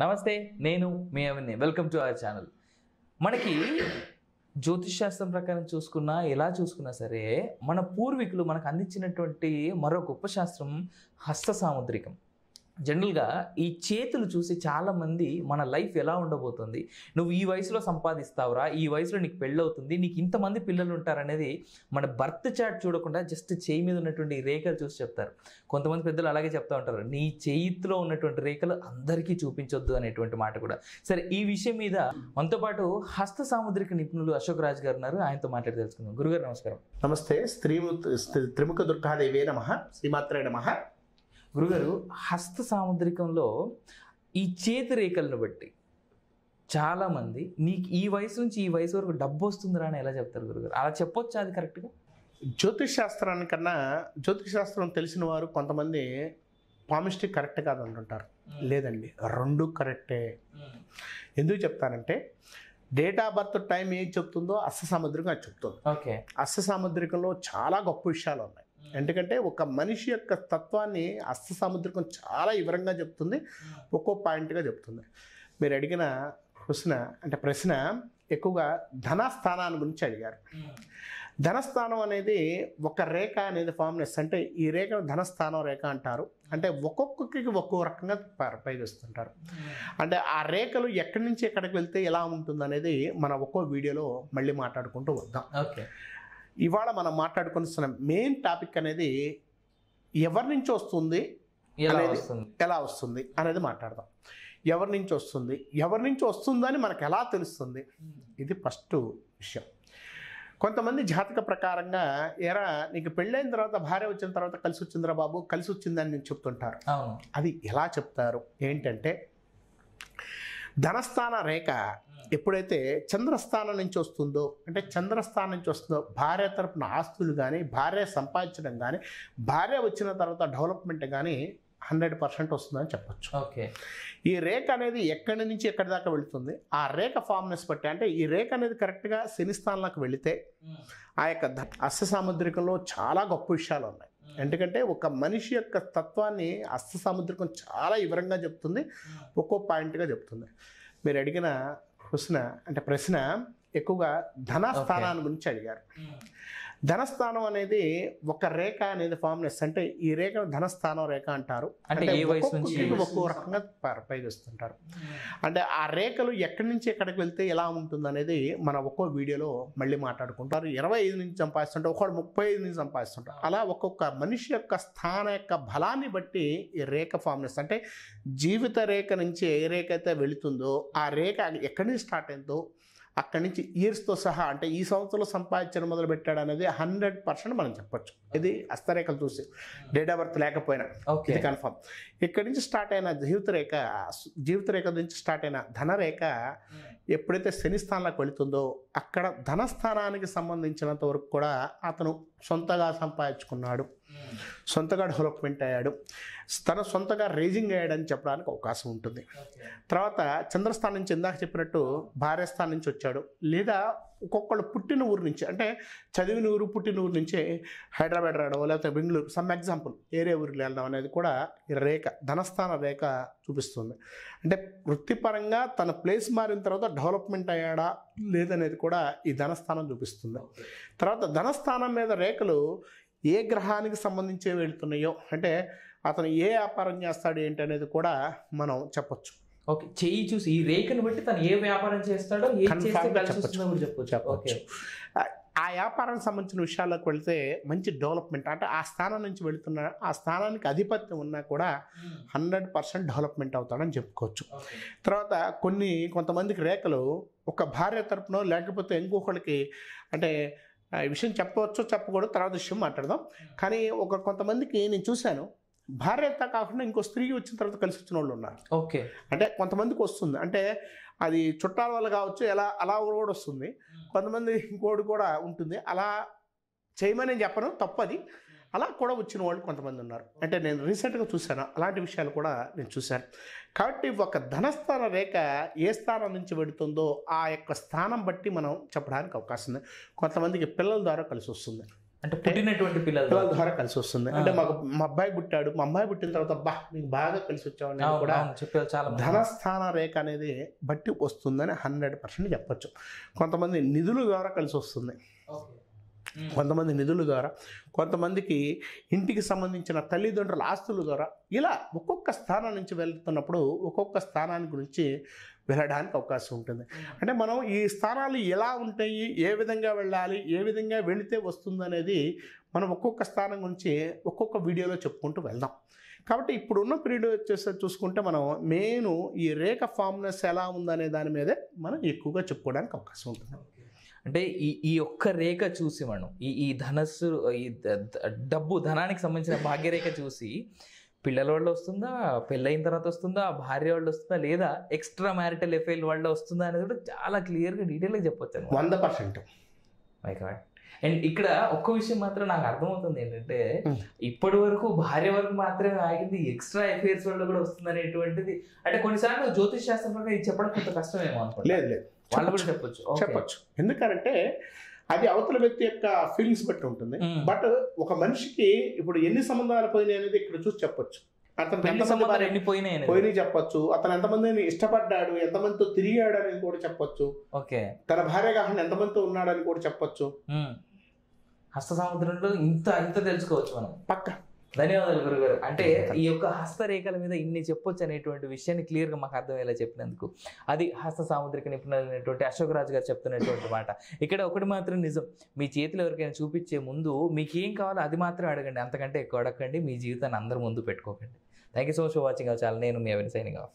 నమస్తే నేను మీ అవన్నీ వెల్కమ్ టు అవర్ ఛానల్ మనకి జ్యోతిష్ శాస్త్రం ప్రకారం చూసుకున్నా ఎలా చూసుకున్నా సరే మన పూర్వీకులు మనకు అందించినటువంటి మరో గొప్ప శాస్త్రం హస్త సాముద్రికం జనరల్గా ఈ చేతులు చూసి చాలామంది మన లైఫ్ ఎలా ఉండబోతుంది నువ్వు ఈ వయసులో సంపాదిస్తావురా ఈ వయసులో నీకు పెళ్ళవుతుంది నీకు ఇంతమంది పిల్లలు ఉంటారనేది మన బర్త్ చార్ట్ చూడకుండా జస్ట్ చేయి మీద ఉన్నటువంటి రేఖలు చూసి చెప్తారు కొంతమంది పెద్దలు అలాగే చెప్తా ఉంటారు నీ చేతిలో ఉన్నటువంటి రేఖలు అందరికీ చూపించొద్దు అనేటువంటి మాట కూడా సరే ఈ విషయం మీద మనతో పాటు హస్త సాముద్రిక నిపుణులు అశోక్ రాజ్ గారు ఉన్నారు ఆయనతో మాట్లాడి తెలుసుకుందాం గురుగారు నమస్కారం నమస్తే స్త్రీ త్రిముఖ దుర్గాదేవే నమ శ్రీమాత్రే నమ గురుగారు హస్త సాముద్రికంలో ఈ చేతి రేఖలను బట్టి చాలామంది నీకు ఈ వయసు నుంచి ఈ వయసు వరకు డబ్బు వస్తుందిరా అని ఎలా చెప్తారు గురుగారు అలా చెప్పొచ్చా అది కరెక్ట్గా జ్యోతిష్ శాస్త్రానికన్నా జ్యోతిష్ శాస్త్రం తెలిసిన వారు కొంతమంది పామిస్టిక్ కరెక్ట్ కాదు అంటుంటారు లేదండి రెండు కరెక్టే ఎందుకు చెప్తానంటే డేట్ ఆఫ్ బర్త్ టైం ఏం చెప్తుందో అస్స సాముద్రికం అది చెప్తుంది ఓకే అస్స సాముద్రికంలో చాలా గొప్ప విషయాలు ఉన్నాయి Hmm. ఎందుకంటే ఒక మనిషి యొక్క తత్వాన్ని అస్త సముద్రకం చాలా వివరంగా చెప్తుంది hmm. ఒక్కో పాయింట్గా చెప్తుంది మీరు అడిగిన ప్రశ్న అంటే ప్రశ్న ఎక్కువగా ధనస్థానాన్ని గురించి అడిగారు hmm. ధనస్థానం అనేది ఒక రేఖ అనేది ఫామ్నెస్ అంటే ఈ రేఖను ధనస్థానం రేఖ అంటారు అంటే ఒక్కొక్కరికి ఒక్కో రకంగా ఉపయోగిస్తుంటారు అంటే ఆ రేఖలు ఎక్కడి నుంచి ఎక్కడికి వెళ్తే ఎలా ఉంటుంది అనేది మనం ఒక్కో వీడియోలో మళ్ళీ మాట్లాడుకుంటూ వద్దాం ఓకే ఇవాళ మనం మాట్లాడుకున్న మెయిన్ టాపిక్ అనేది ఎవరి నుంచి వస్తుంది ఎలా వస్తుంది అనేది మాట్లాడదాం ఎవరి నుంచి వస్తుంది ఎవరి నుంచి వస్తుందని మనకు ఎలా తెలుస్తుంది ఇది ఫస్ట్ విషయం కొంతమంది జాతక ప్రకారంగా ఎరా నీకు పెళ్ళైన తర్వాత భార్య వచ్చిన తర్వాత కలిసి వచ్చిందిరా బాబు కలిసి వచ్చిందని నేను చెప్తుంటారు అది ఎలా చెప్తారు ఏంటంటే ధనస్థాన రేఖ ఎప్పుడైతే చంద్రస్థానం నుంచి వస్తుందో అంటే చంద్రస్థానం నుంచి వస్తుందో భార్య తరపున ఆస్తులు కానీ భార్య సంపాదించడం కానీ భార్య వచ్చిన తర్వాత డెవలప్మెంట్ కానీ హండ్రెడ్ పర్సెంట్ వస్తుందని చెప్పొచ్చు ఓకే ఈ రేఖ అనేది ఎక్కడి నుంచి ఎక్కడి దాకా వెళుతుంది ఆ రేఖ ఫామ్నెస్ బట్టి అంటే ఈ రేఖ అనేది కరెక్ట్గా స్థానంలోకి వెళితే ఆ యొక్క అస్య సాముద్రికంలో చాలా గొప్ప విషయాలు ఉన్నాయి ఎందుకంటే ఒక మనిషి యొక్క తత్వాన్ని అస్త సాముద్రికం చాలా వివరంగా చెప్తుంది ఒక్కో పాయింట్గా చెప్తుంది మీరు అడిగిన ప్రశ్న అంటే ప్రశ్న ఎక్కువగా ధన స్థానాన్ని గురించి అడిగారు ధనస్థానం అనేది ఒక రేఖ అనేది ఫార్మ్నెస్ అంటే ఈ రేఖను ధనస్థానం రేఖ అంటారు అంటే ఒక్కో రకంగా ప్రయోగిస్తుంటారు అంటే ఆ రేఖలు ఎక్కడి నుంచి ఎక్కడికి వెళ్తే ఎలా ఉంటుంది అనేది మనం ఒక్కో వీడియోలో మళ్ళీ మాట్లాడుకుంటారు ఇరవై ఐదు నుంచి సంపాదిస్తుంటారు ఒకడు ముప్పై ఐదు నుంచి సంపాదిస్తుంటారు అలా ఒక్కొక్క మనిషి యొక్క స్థాన యొక్క బలాన్ని బట్టి ఈ రేఖ ఫార్మ్నెస్ అంటే జీవిత రేఖ నుంచి ఏ రేఖ అయితే వెళుతుందో ఆ రేఖ ఎక్కడి నుంచి స్టార్ట్ అయిందో అక్కడి నుంచి ఇయర్స్తో సహా అంటే ఈ సంవత్సరంలో సంపాదించడం మొదలు పెట్టాడు అనేది హండ్రెడ్ పర్సెంట్ మనం చెప్పొచ్చు ఇది హస్తరేఖలు చూసి డేట్ ఆఫ్ బర్త్ లేకపోయినా ఇది కన్ఫర్మ్ ఇక్కడి నుంచి స్టార్ట్ అయిన జీవితరేఖ జీవితరేఖ నుంచి స్టార్ట్ అయిన ధనరేఖ ఎప్పుడైతే శని స్థానంలోకి వెళుతుందో అక్కడ ధనస్థానానికి సంబంధించినంత వరకు కూడా అతను సొంతగా సంపాదించుకున్నాడు సొంతగా డెవలప్మెంట్ అయ్యాడు తన సొంతగా రేజింగ్ అయ్యాడని చెప్పడానికి అవకాశం ఉంటుంది తర్వాత చంద్రస్థానం నుంచి ఇందాక చెప్పినట్టు భార్యస్థానం నుంచి వచ్చాడు లేదా ఒక్కొక్కళ్ళు పుట్టిన ఊరు నుంచి అంటే చదివిన ఊరు పుట్టిన ఊరు నుంచి హైదరాబాద్ రావడం లేకపోతే బెంగళూరు సమ్ ఎగ్జాంపుల్ ఏరే ఊరికి వెళ్ళడం అనేది కూడా ఈ రేఖ ధనస్థాన రేఖ చూపిస్తుంది అంటే వృత్తిపరంగా తన ప్లేస్ మారిన తర్వాత డెవలప్మెంట్ అయ్యాడా లేదనేది కూడా ఈ ధనస్థానం చూపిస్తుంది తర్వాత ధనస్థానం మీద రేఖలు ఏ గ్రహానికి సంబంధించి వెళ్తున్నాయో అంటే అతను ఏ వ్యాపారం చేస్తాడు ఏంటి అనేది కూడా మనం చెప్పొచ్చు ఓకే చెయ్యి చూసి ఈ రేఖను బట్టి తను ఏ వ్యాపారం చేస్తాడో ఏ చెప్పొచ్చు ఆ వ్యాపారానికి సంబంధించిన విషయాల్లోకి వెళితే మంచి డెవలప్మెంట్ అంటే ఆ స్థానం నుంచి వెళుతున్న ఆ స్థానానికి ఆధిపత్యం ఉన్నా కూడా hmm. హండ్రెడ్ పర్సెంట్ డెవలప్మెంట్ అవుతాడని చెప్పుకోవచ్చు తర్వాత కొన్ని కొంతమందికి రేఖలు ఒక భార్య తరపునో లేకపోతే ఇంకొకళ్ళకి అంటే ఈ విషయం చెప్పవచ్చు చెప్పకూడదు తర్వాత విషయం మాట్లాడదాం కానీ ఒక కొంతమందికి నేను చూశాను భార్య కాకుండా ఇంకో స్త్రీ వచ్చిన తర్వాత కలిసి వచ్చిన వాళ్ళు ఉన్నారు ఓకే అంటే కొంతమందికి వస్తుంది అంటే అది చుట్టాల వల్ల కావచ్చు ఎలా అలా కూడా వస్తుంది కొంతమంది ఇంకోటి కూడా ఉంటుంది అలా చేయమని నేను చెప్పను తప్పది అలా కూడా వచ్చిన వాళ్ళు కొంతమంది ఉన్నారు అంటే నేను రీసెంట్గా చూశాను అలాంటి విషయాలు కూడా నేను చూశాను కాబట్టి ఒక ధనస్థాన రేఖ ఏ స్థానం నుంచి పెడుతుందో ఆ యొక్క స్థానం బట్టి మనం చెప్పడానికి అవకాశం ఉంది కొంతమందికి పిల్లల ద్వారా కలిసి వస్తుంది అంటే పుట్టినటువంటి పిల్లల పిల్లల ద్వారా కలిసి వస్తుంది అంటే మాకు మా అబ్బాయి పుట్టాడు మా అమ్మాయి పుట్టిన తర్వాత బా మీకు బాగా కలిసి వచ్చామని కూడా చాలా ధనస్థాన రేఖ అనేది బట్టి వస్తుందని హండ్రెడ్ పర్సెంట్ చెప్పొచ్చు కొంతమంది నిధుల ద్వారా కలిసి వస్తుంది కొంతమంది నిధుల ద్వారా కొంతమందికి ఇంటికి సంబంధించిన తల్లిదండ్రుల ఆస్తుల ద్వారా ఇలా ఒక్కొక్క స్థానం నుంచి వెళ్తున్నప్పుడు ఒక్కొక్క స్థానాన్ని గురించి వెళ్ళడానికి అవకాశం ఉంటుంది అంటే మనం ఈ స్థానాలు ఎలా ఉంటాయి ఏ విధంగా వెళ్ళాలి ఏ విధంగా వెళితే వస్తుందనేది మనం ఒక్కొక్క స్థానం గురించి ఒక్కొక్క వీడియోలో చెప్పుకుంటూ వెళ్దాం కాబట్టి ఇప్పుడున్న పీరియడ్ వచ్చేసి చూసుకుంటే మనం మెయిన్ ఈ రేఖ ఫామ్నెస్ ఎలా ఉందనే దాని మీదే మనం ఎక్కువగా చెప్పుకోవడానికి అవకాశం ఉంటుంది అంటే ఈ ఈ ఒక్క రేఖ చూసి మనం ఈ ఈ ధనస్సు ఈ డబ్బు ధనానికి సంబంధించిన భాగ్యరేఖ చూసి పిల్లల వాళ్ళు వస్తుందా పెళ్ళైన తర్వాత వస్తుందా భార్య వాళ్ళు వస్తుందా లేదా ఎక్స్ట్రా మ్యారిటల్ ఎఫైల్ వాళ్ళు వస్తుందా అనేది కూడా చాలా క్లియర్గా డీటెయిల్గా చెప్పొచ్చు వంద పర్సెంట్ మైకా అండ్ ఇక్కడ ఒక్క విషయం మాత్రం నాకు అర్థమవుతుంది ఏంటంటే ఇప్పటి వరకు భార్య వరకు మాత్రమే ఆగింది ఎక్స్ట్రా అఫైర్స్ వల్ల కూడా వస్తుంది అనేటువంటిది అంటే కొన్నిసార్లు జ్యోతిష్ శాస్త్రం ప్రకారం ఇది చెప్పడం కొంత కష్టమేమో అనుకో లేదు లేదు వాళ్ళు కూడా చెప్పొచ్చు చెప్పొచ్చు ఎందుకంటే అది అవతల వ్యక్తి యొక్క ఫీలింగ్స్ బట్టి ఉంటుంది బట్ ఒక మనిషికి ఇప్పుడు ఎన్ని సంబంధాలు పోయినాయి అనేది ఇక్కడ చూసి చెప్పొచ్చు అతను ఎంతమంది పోయినాయి చెప్పొచ్చు అతను ఎంతమందిని ఇష్టపడ్డాడు ఎంతమందితో తిరిగాడు అని కూడా చెప్పొచ్చు తన భార్య కాకుండా ఎంతమందితో ఉన్నాడు అని కూడా చెప్పొచ్చు హస్త సముద్రంలో ఇంత ఇంత తెలుసుకోవచ్చు మనం పక్క ధన్యవాదాలు గురుగారు అంటే ఈ యొక్క హస్తరేఖల మీద ఇన్ని చెప్పొచ్చు అనేటువంటి విషయాన్ని క్లియర్గా మాకు అర్థమయ్యేలా చెప్పినందుకు అది హస్త సాముద్రిక నిపుణులైనటువంటి అశోక్ రాజు గారు చెప్తున్నటువంటి మాట ఇక్కడ ఒకటి మాత్రం నిజం మీ చేతిలో ఎవరికైనా చూపించే ముందు మీకు ఏం కావాలో అది మాత్రం అడగండి అంతకంటే ఎక్కువ అడగండి మీ జీవితాన్ని అందరూ ముందు పెట్టుకోకండి thank you so much for watching చాలా నేను మీ అవన్నీ సైనింగ్ ఆఫ్